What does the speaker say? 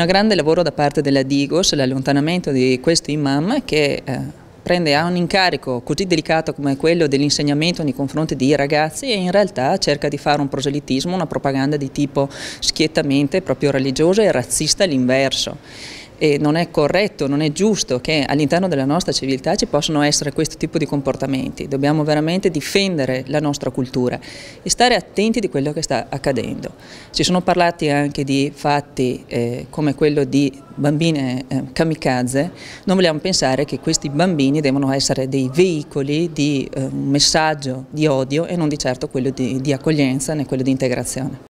Un grande lavoro da parte della Digos, l'allontanamento di questo imam che eh, prende a un incarico così delicato come quello dell'insegnamento nei confronti di ragazzi e in realtà cerca di fare un proselitismo, una propaganda di tipo schiettamente proprio religioso e razzista all'inverso e non è corretto, non è giusto che all'interno della nostra civiltà ci possano essere questo tipo di comportamenti. Dobbiamo veramente difendere la nostra cultura e stare attenti di quello che sta accadendo. Ci sono parlati anche di fatti eh, come quello di bambine eh, kamikaze, non vogliamo pensare che questi bambini devono essere dei veicoli di eh, un messaggio di odio e non di certo quello di, di accoglienza né quello di integrazione.